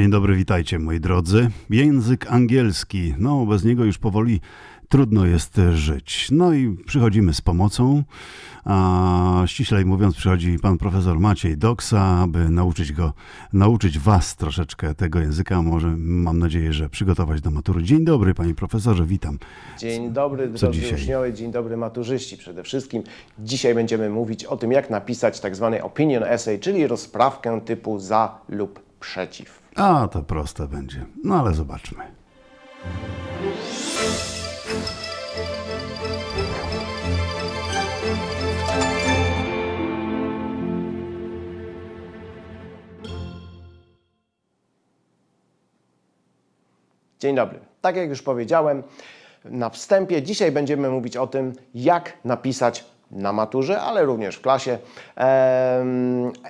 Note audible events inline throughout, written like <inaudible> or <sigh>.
Dzień dobry, witajcie moi drodzy. Język angielski, no bez niego już powoli trudno jest żyć. No i przychodzimy z pomocą, a ściślej mówiąc przychodzi pan profesor Maciej Doksa, aby nauczyć go, nauczyć was troszeczkę tego języka, może mam nadzieję, że przygotować do matury. Dzień dobry panie profesorze, witam. Dzień dobry Co drodzy dzisiaj? uczniowie, dzień dobry maturzyści przede wszystkim. Dzisiaj będziemy mówić o tym, jak napisać tak zwany opinion essay, czyli rozprawkę typu za lub przeciw. A to proste będzie. No ale zobaczmy. Dzień dobry. Tak jak już powiedziałem na wstępie, dzisiaj będziemy mówić o tym, jak napisać na maturze, ale również w klasie,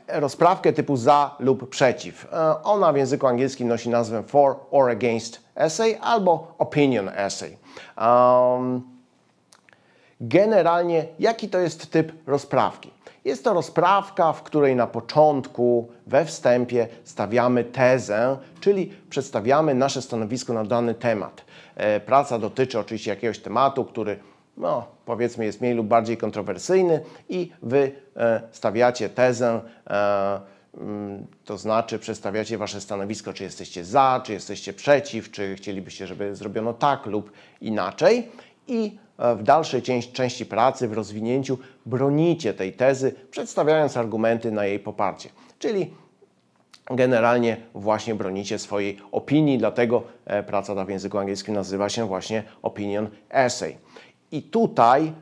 rozprawkę typu za lub przeciw. E, ona w języku angielskim nosi nazwę for or against essay albo opinion essay. Generalnie, jaki to jest typ rozprawki? Jest to rozprawka, w której na początku, we wstępie stawiamy tezę, czyli przedstawiamy nasze stanowisko na dany temat. E, praca dotyczy oczywiście jakiegoś tematu, który no, powiedzmy jest mniej lub bardziej kontrowersyjny i wy e, stawiacie tezę, e, mm, to znaczy przedstawiacie wasze stanowisko, czy jesteście za, czy jesteście przeciw, czy chcielibyście, żeby zrobiono tak lub inaczej i e, w dalszej części pracy, w rozwinięciu bronicie tej tezy, przedstawiając argumenty na jej poparcie. Czyli generalnie właśnie bronicie swojej opinii, dlatego praca ta w języku angielskim nazywa się właśnie opinion essay. I tutaj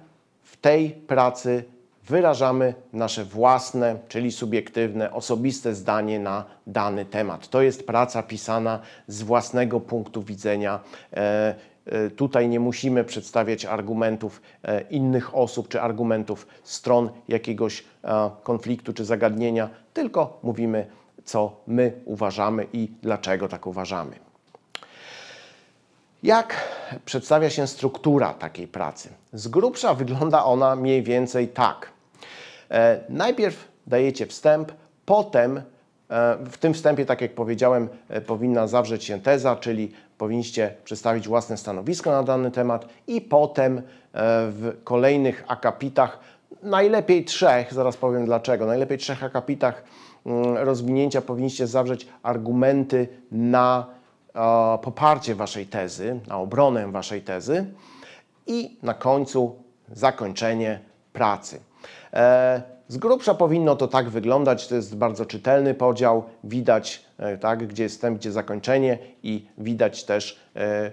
w tej pracy wyrażamy nasze własne, czyli subiektywne, osobiste zdanie na dany temat. To jest praca pisana z własnego punktu widzenia. E, e, tutaj nie musimy przedstawiać argumentów e, innych osób czy argumentów stron jakiegoś konfliktu czy zagadnienia, tylko mówimy, co my uważamy i dlaczego tak uważamy. Jak przedstawia się struktura takiej pracy? Z grubsza wygląda ona mniej więcej tak. E, najpierw dajecie wstęp, potem e, w tym wstępie, tak jak powiedziałem, e, powinna zawrzeć się teza, czyli powinniście przedstawić własne stanowisko na dany temat i potem w kolejnych akapitach, najlepiej trzech, zaraz powiem dlaczego, najlepiej trzech akapitach mm, rozwinięcia powinniście zawrzeć argumenty na poparcie Waszej tezy, na obronę Waszej tezy i na końcu zakończenie pracy. E, z grubsza powinno to tak wyglądać, to jest bardzo czytelny podział, widać e, tak, gdzie jest wstęp, gdzie zakończenie i widać też e,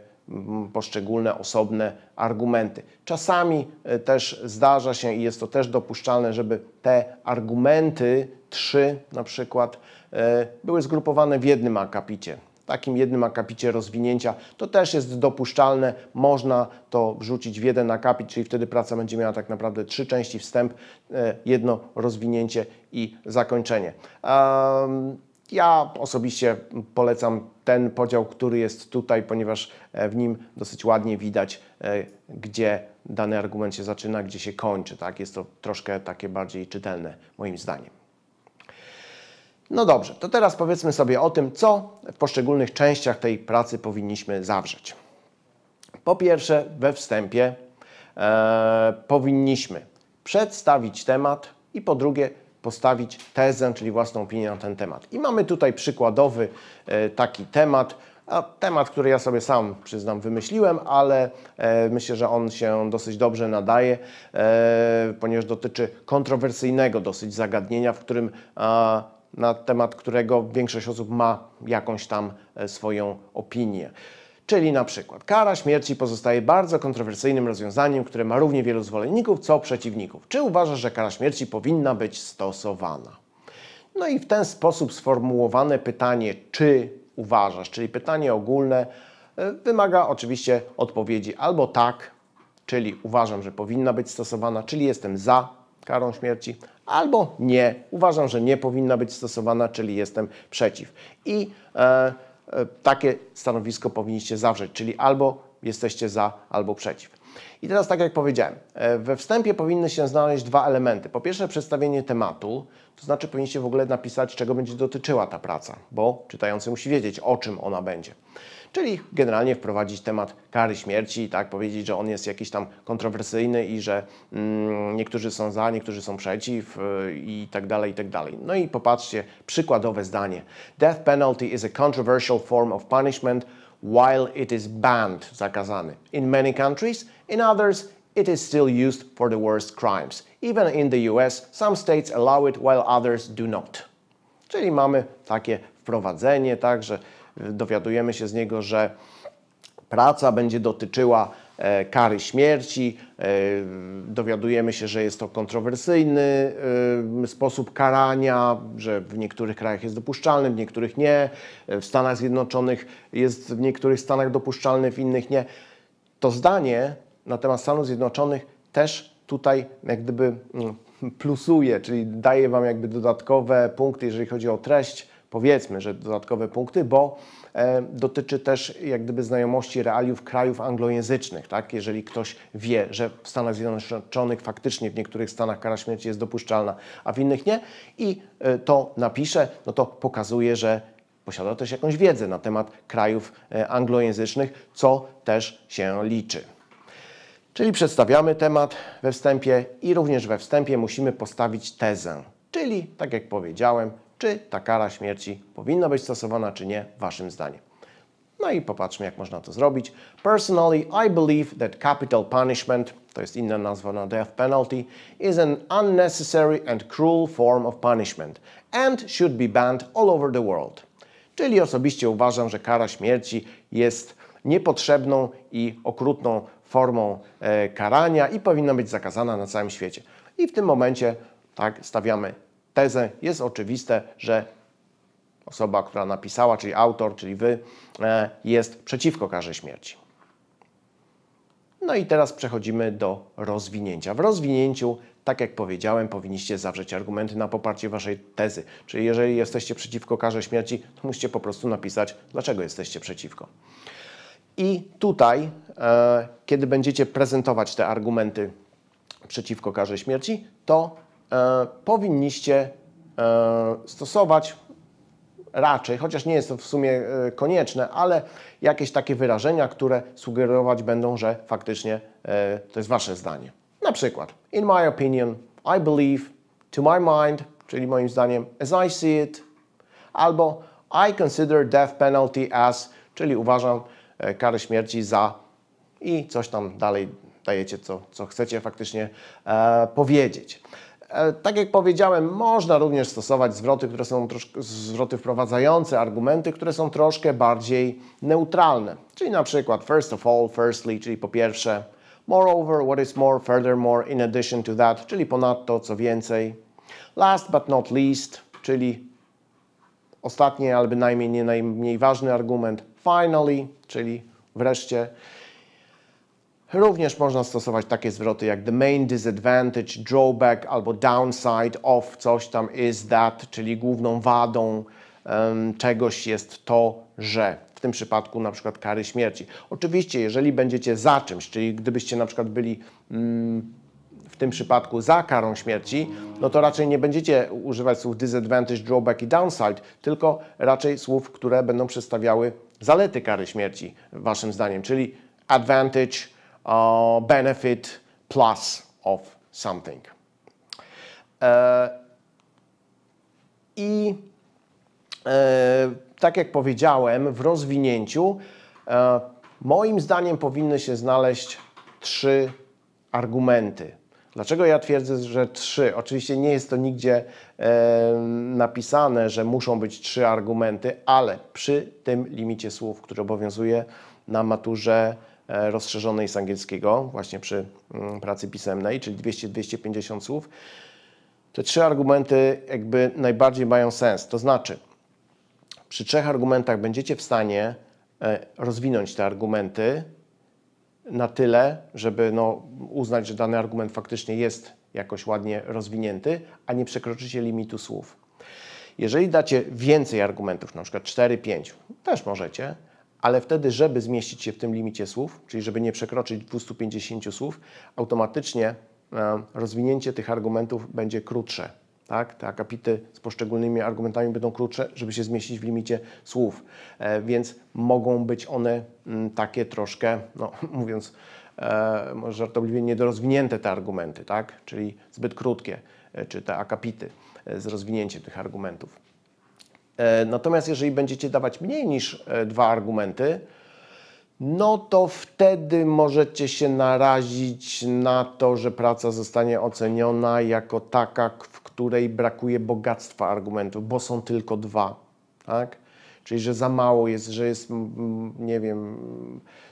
poszczególne osobne argumenty. Czasami też zdarza się i jest to też dopuszczalne, żeby te argumenty, trzy na przykład, były zgrupowane w jednym akapicie takim jednym akapicie rozwinięcia. To też jest dopuszczalne, można to wrzucić w jeden akapit, czyli wtedy praca będzie miała tak naprawdę trzy części, wstęp, e, jedno rozwinięcie i zakończenie. Ja osobiście polecam ten podział, który jest tutaj, ponieważ e, w nim dosyć ładnie widać, e, gdzie dany argument się zaczyna, gdzie się kończy. Tak? Jest to troszkę takie bardziej czytelne, moim zdaniem. No dobrze, to teraz powiedzmy sobie o tym, co w poszczególnych częściach tej pracy powinniśmy zawrzeć. Po pierwsze, we wstępie e, powinniśmy przedstawić temat i po drugie postawić tezę, czyli własną opinię na ten temat. I mamy tutaj przykładowy e, taki temat, a temat, który ja sobie sam przyznam wymyśliłem, ale e, myślę, że on się dosyć dobrze nadaje, e, ponieważ dotyczy kontrowersyjnego dosyć zagadnienia, w którym na temat którego większość osób ma jakąś tam e, swoją opinię. Czyli na przykład kara śmierci pozostaje bardzo kontrowersyjnym rozwiązaniem, które ma równie wielu zwolenników co przeciwników. Czy uważasz, że kara śmierci powinna być stosowana? No i w ten sposób sformułowane pytanie, czy uważasz, czyli pytanie ogólne, e, wymaga oczywiście odpowiedzi albo tak, czyli uważam, że powinna być stosowana, czyli jestem za karą śmierci, albo nie, uważam, że nie powinna być stosowana, czyli jestem przeciw. I e, e, takie stanowisko powinniście zawrzeć, czyli albo jesteście za, albo przeciw. I teraz, tak jak powiedziałem, e, we wstępie powinny się znaleźć dwa elementy. Po pierwsze, przedstawienie tematu, to znaczy powinniście w ogóle napisać, czego będzie dotyczyła ta praca, bo czytający musi wiedzieć, o czym ona będzie czyli generalnie wprowadzić temat kary śmierci, tak, powiedzieć, że on jest jakiś tam kontrowersyjny i że mm, niektórzy są za, niektórzy są przeciw yy, i tak dalej, i tak dalej. No i popatrzcie, przykładowe zdanie. Death penalty is a controversial form of punishment while it is banned, zakazany. In many countries, in others it is still used for the worst crimes. Even in the US, some states allow it while others do not. Czyli mamy takie wprowadzenie, tak, że dowiadujemy się z niego, że praca będzie dotyczyła e, kary śmierci. E, dowiadujemy się, że jest to kontrowersyjny e, sposób karania, że w niektórych krajach jest dopuszczalny, w niektórych nie. W Stanach Zjednoczonych jest w niektórych stanach dopuszczalny, w innych nie. To zdanie na temat Stanów Zjednoczonych też tutaj jak gdyby mm, plusuje, czyli daje Wam jakby dodatkowe punkty, jeżeli chodzi o treść powiedzmy, że dodatkowe punkty, bo e, dotyczy też jak gdyby znajomości realiów krajów anglojęzycznych, tak? Jeżeli ktoś wie, że w Stanach Zjednoczonych faktycznie w niektórych stanach kara śmierci jest dopuszczalna, a w innych nie i e, to napisze, no to pokazuje, że posiada też jakąś wiedzę na temat krajów e, anglojęzycznych, co też się liczy. Czyli przedstawiamy temat we wstępie i również we wstępie musimy postawić tezę. Czyli, tak jak powiedziałem, czy ta kara śmierci powinna być stosowana, czy nie, Waszym zdaniem. No i popatrzmy, jak można to zrobić. Personally, I believe that capital punishment, to jest inna nazwa na death penalty, is an unnecessary and cruel form of punishment and should be banned all over the world. Czyli osobiście uważam, że kara śmierci jest niepotrzebną i okrutną formą e, karania i powinna być zakazana na całym świecie. I w tym momencie tak stawiamy tezę, jest oczywiste, że osoba, która napisała, czyli autor, czyli wy, e, jest przeciwko karze śmierci. No i teraz przechodzimy do rozwinięcia. W rozwinięciu, tak jak powiedziałem, powinniście zawrzeć argumenty na poparcie waszej tezy. Czyli jeżeli jesteście przeciwko karze śmierci, to musicie po prostu napisać, dlaczego jesteście przeciwko. I tutaj, e, kiedy będziecie prezentować te argumenty przeciwko karze śmierci, to E, powinniście e, stosować raczej, chociaż nie jest to w sumie e, konieczne, ale jakieś takie wyrażenia, które sugerować będą, że faktycznie to jest Wasze zdanie. Na przykład, in my opinion, I believe, to my mind, czyli moim zdaniem, as I see it, albo I consider death penalty as, czyli uważam karę śmierci za i coś tam dalej dajecie, co, co chcecie faktycznie e, powiedzieć. E, tak jak powiedziałem, można również stosować zwroty, które są zwroty wprowadzające, argumenty, które są troszkę bardziej neutralne. Czyli na przykład first of all, firstly, czyli po pierwsze, moreover, what is more, furthermore, in addition to that, czyli ponadto, co więcej. Last but not least, czyli ostatni, ale bynajmniej nie najmniej ważny argument, finally, czyli wreszcie. Również można stosować takie zwroty jak the main disadvantage, drawback albo downside of coś tam is that, czyli główną wadą um, czegoś jest to, że. W tym przypadku na przykład kary śmierci. Oczywiście, jeżeli będziecie za czymś, czyli gdybyście na przykład byli mm, w tym przypadku za karą śmierci, no to raczej nie będziecie używać słów disadvantage, drawback i downside, tylko raczej słów, które będą przedstawiały zalety kary śmierci, waszym zdaniem, czyli advantage, Uh, benefit plus of something. Uh, I uh, tak jak powiedziałem, w rozwinięciu moim zdaniem powinny się znaleźć trzy argumenty. Dlaczego ja twierdzę, że trzy? Oczywiście nie jest to nigdzie e, napisane, że muszą być trzy argumenty, ale przy tym limicie słów, który obowiązuje na maturze E, rozszerzonej z angielskiego, właśnie przy mm, pracy pisemnej, czyli 200-250 słów. Te trzy argumenty jakby najbardziej mają sens. To znaczy, przy trzech argumentach będziecie w stanie e, rozwinąć te argumenty na tyle, żeby no, uznać, że dany argument faktycznie jest jakoś ładnie rozwinięty, a nie przekroczycie limitu słów. Jeżeli dacie więcej argumentów, na przykład 4-5, też możecie, ale wtedy, żeby zmieścić się w tym limicie słów, czyli żeby nie przekroczyć 250 słów, automatycznie e, rozwinięcie tych argumentów będzie krótsze. Tak? Te akapity z poszczególnymi argumentami będą krótsze, żeby się zmieścić w limicie słów, e, więc mogą być one mm, takie troszkę, no, <laughs> mówiąc e, może żartobliwie, niedorozwinięte te argumenty, tak? czyli zbyt krótkie, czy te akapity z rozwinięciem tych argumentów. E, natomiast jeżeli będziecie dawać mniej niż e, dwa argumenty, no to wtedy możecie się narazić na to, że praca zostanie oceniona jako taka, w której brakuje bogactwa argumentów, bo są tylko dwa. Tak? Czyli, że za mało jest, że jest, nie wiem,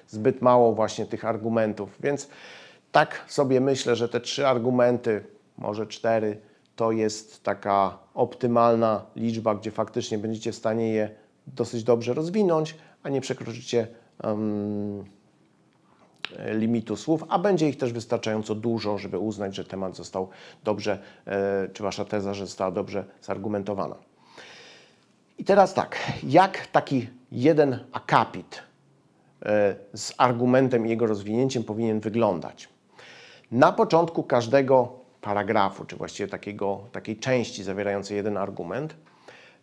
zbyt mało właśnie tych argumentów. Więc tak sobie myślę, że te trzy argumenty, może cztery, to jest taka optymalna liczba, gdzie faktycznie będziecie w stanie je dosyć dobrze rozwinąć, a nie przekroczycie um, limitu słów, a będzie ich też wystarczająco dużo, żeby uznać, że temat został dobrze, e, czy wasza teza, że została dobrze zargumentowana. I teraz tak, jak taki jeden akapit e, z argumentem i jego rozwinięciem powinien wyglądać? Na początku każdego paragrafu, czy właściwie takiego, takiej części zawierającej jeden argument.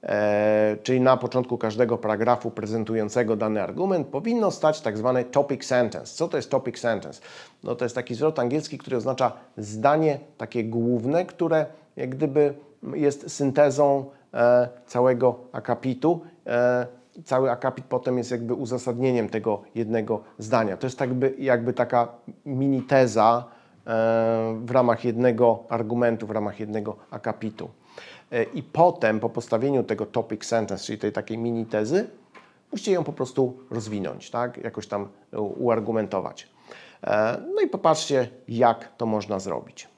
E, czyli na początku każdego paragrafu prezentującego dany argument powinno stać tak zwane topic sentence. Co to jest topic sentence? No to jest taki zwrot angielski, który oznacza zdanie takie główne, które jak gdyby jest syntezą e, całego akapitu. E, cały akapit potem jest jakby uzasadnieniem tego jednego zdania. To jest tak jakby, jakby taka mini teza, E, w ramach jednego argumentu, w ramach jednego akapitu. E, I potem po postawieniu tego topic sentence, czyli tej takiej mini tezy, musicie ją po prostu rozwinąć, tak? jakoś tam uargumentować. E, no i popatrzcie, jak to można zrobić.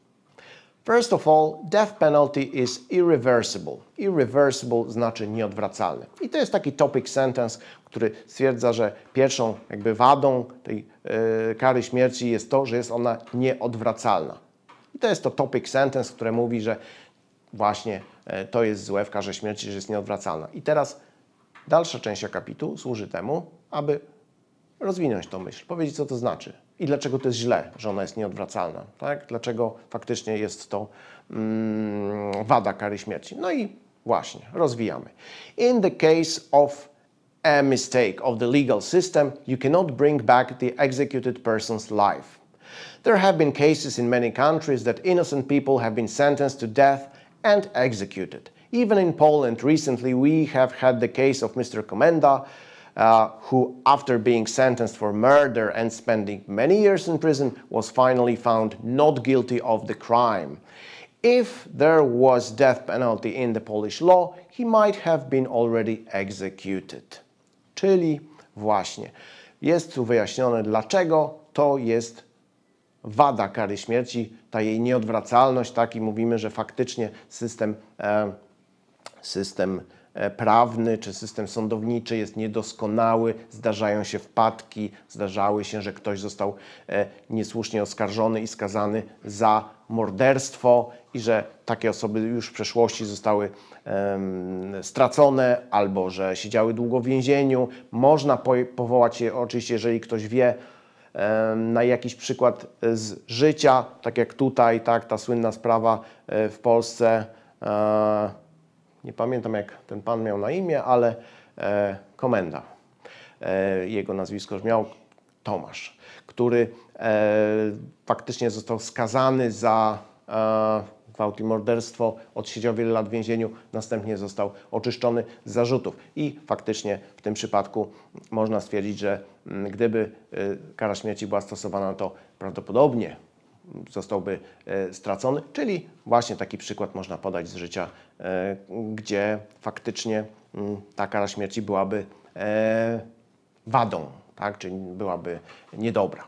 First of all, death penalty is irreversible. Irreversible znaczy nieodwracalny. I to jest taki topic sentence, który stwierdza, że pierwszą jakby wadą tej yy, kary śmierci jest to, że jest ona nieodwracalna. I to jest to topic sentence, które mówi, że właśnie yy, to jest złe w karze śmierci, że jest nieodwracalna. I teraz dalsza część akapitu służy temu, aby rozwinąć tą myśl, powiedzieć co to znaczy i dlaczego to jest źle, że ona jest nieodwracalna, tak? dlaczego faktycznie jest to mm, wada kary śmierci. No i właśnie, rozwijamy. In the case of a mistake of the legal system, you cannot bring back the executed person's life. There have been cases in many countries that innocent people have been sentenced to death and executed. Even in Poland recently we have had the case of Mr. Komenda, Uh, who, after being sentenced for murder and spending many years in prison, was finally found not guilty of the crime. If there was death penalty in the Polish law, he might have been already executed. Czyli właśnie jest tu wyjaśnione, dlaczego to jest wada kary śmierci, ta jej nieodwracalność, tak i mówimy, że faktycznie system, e, system E, prawny czy system sądowniczy jest niedoskonały, zdarzają się wpadki, zdarzały się, że ktoś został e, niesłusznie oskarżony i skazany za morderstwo i że takie osoby już w przeszłości zostały um, stracone albo że siedziały długo w więzieniu. Można po powołać się oczywiście, jeżeli ktoś wie, na jakiś przykład e, z życia, tak jak tutaj, tak, ta słynna sprawa w Polsce nie pamiętam jak ten pan miał na imię, ale e, komenda. E, jego nazwisko brzmiał Tomasz, który e, faktycznie został skazany za e, gwałt i morderstwo, odsiedział wiele lat w więzieniu, następnie został oczyszczony z zarzutów. I faktycznie w tym przypadku można stwierdzić, że m, mm, gdyby e, kara śmierci była stosowana, to prawdopodobnie zostałby e, stracony, czyli właśnie taki przykład można podać z życia, e, gdzie faktycznie mm, ta kara śmierci byłaby e, wadą, tak? czyli byłaby niedobra.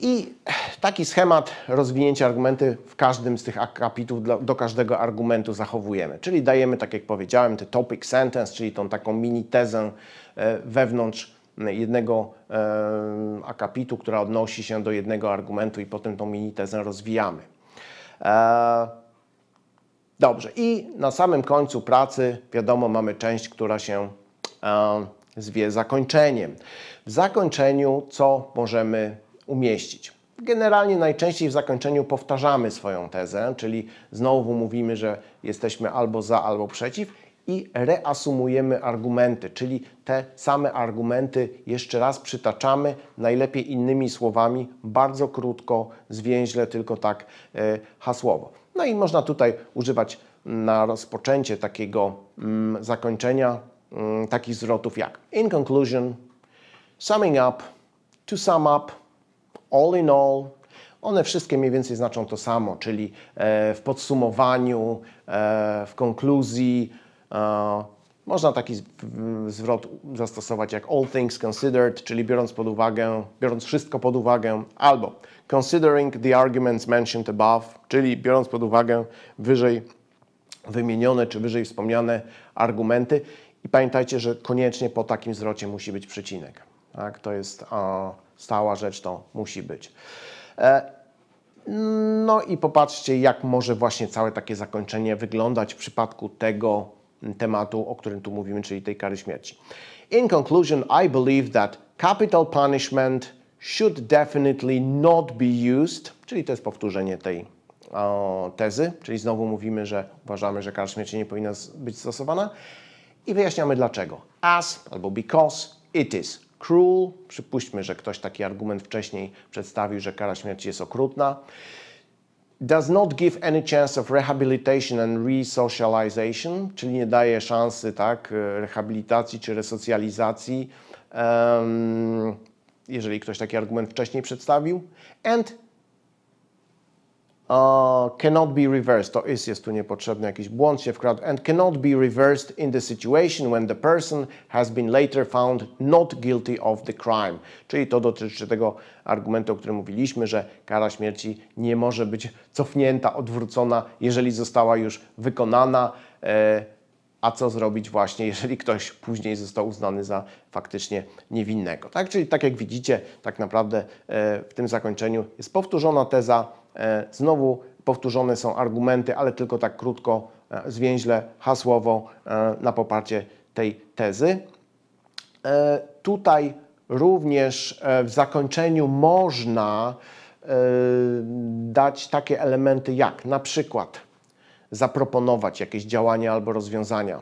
I taki schemat rozwinięcia argumenty w każdym z tych akapitów do, do każdego argumentu zachowujemy. Czyli dajemy, tak jak powiedziałem, ten topic sentence, czyli tą taką mini tezę wewnątrz jednego akapitu, która odnosi się do jednego argumentu i potem tą minitezę rozwijamy. E, dobrze, i na samym końcu pracy, wiadomo, mamy część, która się e, zwie zakończeniem. W zakończeniu co możemy umieścić? Generalnie najczęściej w zakończeniu powtarzamy swoją tezę, czyli znowu mówimy, że jesteśmy albo za, albo przeciw i reasumujemy argumenty, czyli te same argumenty jeszcze raz przytaczamy, najlepiej innymi słowami, bardzo krótko, zwięźle, tylko tak e, hasłowo. No i można tutaj używać mm, na rozpoczęcie takiego mm, zakończenia mm, takich zwrotów jak in conclusion, summing up, to sum up, all in all. One wszystkie mniej więcej znaczą to samo, czyli e, w podsumowaniu, e, w konkluzji, E, można taki zwrot zastosować jak all things considered, czyli biorąc pod uwagę, biorąc wszystko pod uwagę, albo considering the arguments mentioned above, czyli biorąc pod uwagę wyżej wymienione czy wyżej wspomniane argumenty. I pamiętajcie, że koniecznie po takim zwrocie musi być przecinek. Tak? To jest e, stała rzecz, to musi być. E no i popatrzcie, jak może właśnie całe takie zakończenie wyglądać w przypadku tego tematu, o którym tu mówimy, czyli tej kary śmierci. In conclusion, I believe that capital punishment should definitely not be used, czyli to jest powtórzenie tej o, tezy, czyli znowu mówimy, że uważamy, że kara śmierci nie powinna być stosowana i wyjaśniamy dlaczego. As albo because it is cruel. Przypuśćmy, że ktoś taki argument wcześniej przedstawił, że kara śmierci jest okrutna does not give any chance of rehabilitation and resocialization, czyli nie daje szansy tak, e, rehabilitacji czy resocjalizacji, um, jeżeli ktoś taki argument wcześniej przedstawił, and Uh, cannot be reversed, to is jest tu niepotrzebny jakiś błąd się wkradł, and cannot be reversed in the situation when the person has been later found not guilty of the crime. Czyli to dotyczy tego argumentu, o którym mówiliśmy, że kara śmierci nie może być cofnięta, odwrócona, jeżeli została już wykonana. E, a co zrobić właśnie, jeżeli ktoś później został uznany za faktycznie niewinnego? Tak, czyli tak jak widzicie, tak naprawdę e, w tym zakończeniu jest powtórzona teza E, znowu powtórzone są argumenty, ale tylko tak krótko, e, zwięźle, hasłowo e, na poparcie tej tezy. Tutaj również w zakończeniu można dać takie elementy jak na przykład zaproponować jakieś działania albo rozwiązania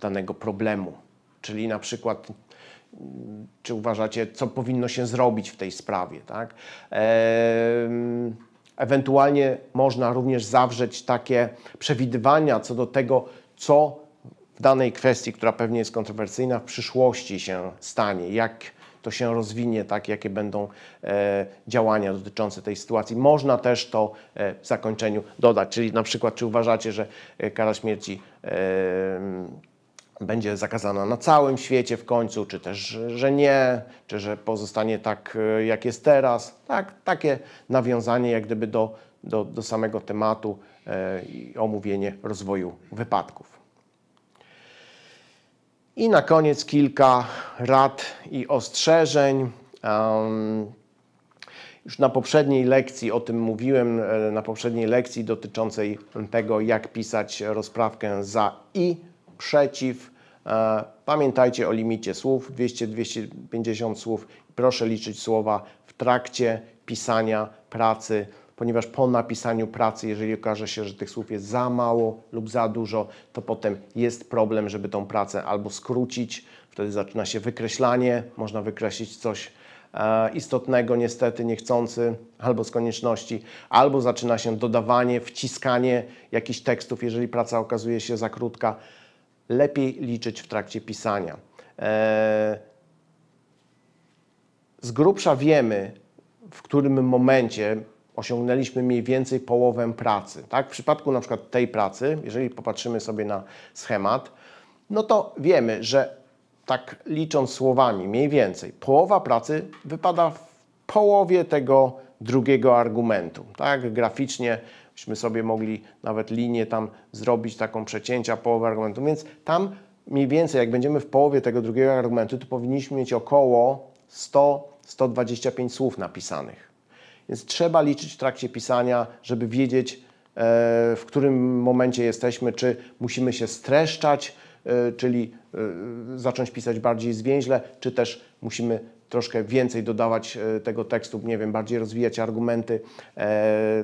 danego problemu, czyli na przykład czy uważacie, co powinno się zrobić w tej sprawie, tak? Eee Ewentualnie można również zawrzeć takie przewidywania co do tego, co w danej kwestii, która pewnie jest kontrowersyjna, w przyszłości się stanie, jak to się rozwinie, tak, jakie będą e, działania dotyczące tej sytuacji. Można też to e, w zakończeniu dodać, czyli na przykład, czy uważacie, że e, kara śmierci e, będzie zakazana na całym świecie w końcu, czy też, że nie, czy że pozostanie tak, e, jak jest teraz. Tak, takie nawiązanie jak gdyby do, do, do samego tematu e, i omówienie rozwoju wypadków. I na koniec kilka rad i ostrzeżeń. Um, już na poprzedniej lekcji o tym mówiłem, e, na poprzedniej lekcji dotyczącej tego, jak pisać rozprawkę za i przeciw. E, pamiętajcie o limicie słów 200-250 słów. Proszę liczyć słowa w trakcie pisania pracy, ponieważ po napisaniu pracy, jeżeli okaże się, że tych słów jest za mało lub za dużo, to potem jest problem, żeby tą pracę albo skrócić. Wtedy zaczyna się wykreślanie, można wykreślić coś e, istotnego, niestety niechcący, albo z konieczności, albo zaczyna się dodawanie, wciskanie jakichś tekstów, jeżeli praca okazuje się za krótka lepiej liczyć w trakcie pisania. E, z grubsza wiemy, w którym momencie osiągnęliśmy mniej więcej połowę pracy. Tak? W przypadku na przykład tej pracy, jeżeli popatrzymy sobie na schemat, no to wiemy, że tak licząc słowami, mniej więcej połowa pracy wypada w połowie tego drugiego argumentu. Tak? Graficznie byśmy sobie mogli nawet linię tam zrobić, taką przecięcia połowy argumentu, więc tam mniej więcej jak będziemy w połowie tego drugiego argumentu, to powinniśmy mieć około 100-125 słów napisanych. Więc trzeba liczyć w trakcie pisania, żeby wiedzieć, e, w którym momencie jesteśmy, czy musimy się streszczać, e, czyli e, zacząć pisać bardziej zwięźle, czy też musimy troszkę więcej dodawać tego tekstu, nie wiem, bardziej rozwijać argumenty,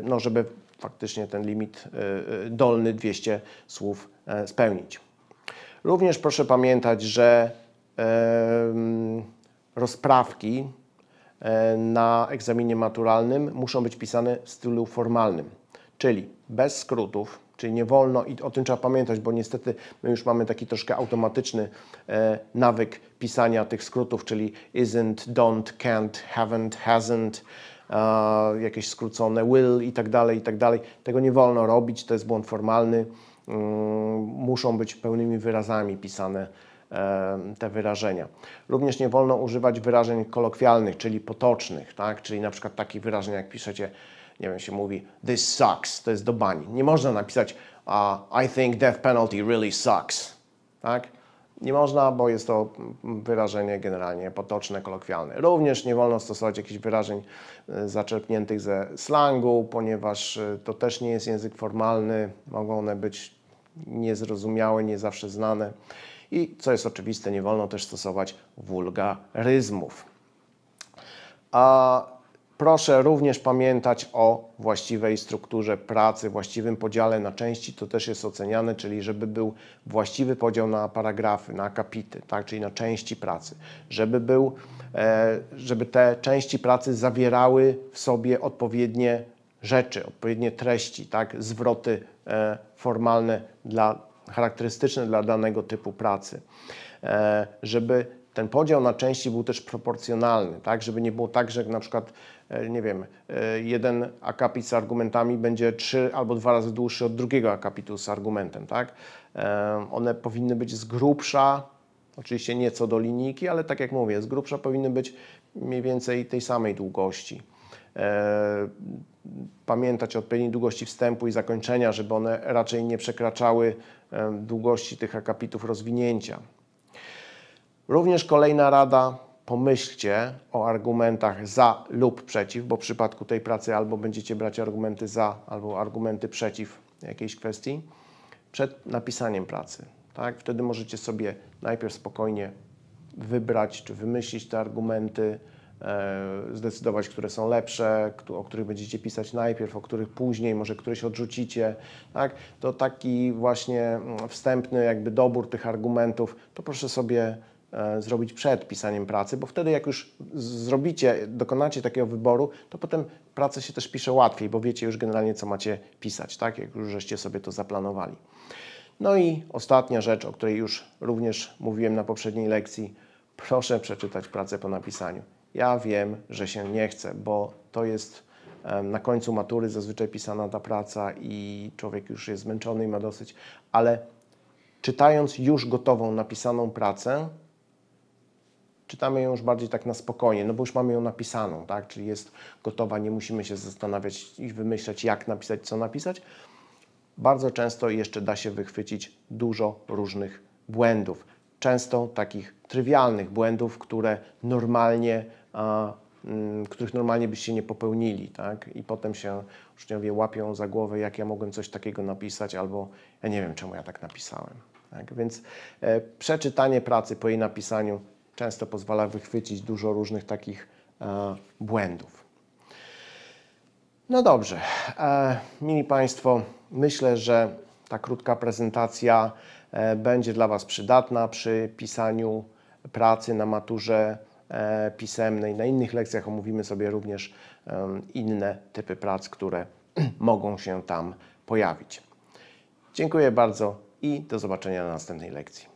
no żeby faktycznie ten limit e, e, dolny 200 słów e, spełnić. Również proszę pamiętać, że rozprawki na egzaminie maturalnym muszą być pisane w stylu formalnym, czyli bez skrótów, czyli nie wolno i o tym trzeba pamiętać, bo niestety my już mamy taki troszkę automatyczny nawyk pisania tych skrótów, czyli isn't, don't, can't, haven't, hasn't, jakieś skrócone will i tak dalej, i tak dalej. Tego nie wolno robić, to jest błąd formalny. Mm, muszą być pełnymi wyrazami pisane e, te wyrażenia. Również nie wolno używać wyrażeń kolokwialnych, czyli potocznych, tak? czyli na przykład takich wyrażeń, jak piszecie, nie wiem, się mówi this sucks, to jest do bani. Nie można napisać uh, I think death penalty really sucks, tak? Nie można, bo jest to wyrażenie generalnie potoczne, kolokwialne. Również nie wolno stosować jakichś wyrażeń e, zaczerpniętych ze slangu, ponieważ e, to też nie jest język formalny, mogą one być niezrozumiałe, nie zawsze znane. I co jest oczywiste, nie wolno też stosować wulgaryzmów. A Proszę również pamiętać o właściwej strukturze pracy, właściwym podziale na części, to też jest oceniane, czyli żeby był właściwy podział na paragrafy, na akapity, tak, czyli na części pracy, żeby, był, e, żeby te części pracy zawierały w sobie odpowiednie rzeczy, odpowiednie treści, tak, zwroty e, formalne dla, charakterystyczne dla danego typu pracy, e, żeby ten podział na części był też proporcjonalny, tak, żeby nie było tak, że na przykład, e, nie wiem, e, jeden akapit z argumentami będzie trzy albo dwa razy dłuższy od drugiego akapitu z argumentem, tak. E, one powinny być z grubsza, oczywiście nie co do linijki, ale tak jak mówię, z grubsza powinny być mniej więcej tej samej długości. Pamiętać o odpowiedniej długości wstępu i zakończenia, żeby one raczej nie przekraczały długości tych akapitów rozwinięcia. Również kolejna rada, pomyślcie o argumentach za lub przeciw, bo w przypadku tej pracy albo będziecie brać argumenty za, albo argumenty przeciw jakiejś kwestii przed napisaniem pracy. Tak? Wtedy możecie sobie najpierw spokojnie wybrać czy wymyślić te argumenty, e, zdecydować, które są lepsze, o których będziecie pisać najpierw, o których później, może któreś odrzucicie, tak? To taki właśnie mm, wstępny jakby dobór tych argumentów, to proszę sobie E, zrobić przed pisaniem pracy, bo wtedy jak już zrobicie, dokonacie takiego wyboru, to potem pracę się też pisze łatwiej, bo wiecie już generalnie, co macie pisać, tak? Jak już żeście sobie to zaplanowali. No i ostatnia rzecz, o której już również mówiłem na poprzedniej lekcji. Proszę przeczytać pracę po napisaniu. Ja wiem, że się nie chce, bo to jest na końcu matury zazwyczaj pisana ta praca i człowiek już jest zmęczony i ma dosyć, ale czytając już gotową, napisaną pracę, czytamy ją już bardziej tak na spokojnie, no bo już mamy ją napisaną, tak? czyli jest gotowa, nie musimy się zastanawiać i wymyślać, jak napisać, co napisać. Bardzo często jeszcze da się wychwycić dużo różnych błędów. Często takich trywialnych błędów, które normalnie, a, m, mm, których normalnie byście nie popełnili. Tak? I potem się uczniowie łapią za głowę, jak ja mogłem coś takiego napisać, albo ja nie wiem, czemu ja tak napisałem. Tak? Więc e, przeczytanie pracy po jej napisaniu często pozwala wychwycić dużo różnych takich e, błędów. No dobrze, e, mili Państwo, myślę, że ta krótka prezentacja e, będzie dla Was przydatna przy pisaniu pracy na maturze pisemnej. Na innych lekcjach omówimy sobie również inne typy prac, które <clears throat> mogą się tam pojawić. Dziękuję bardzo i do zobaczenia na następnej lekcji.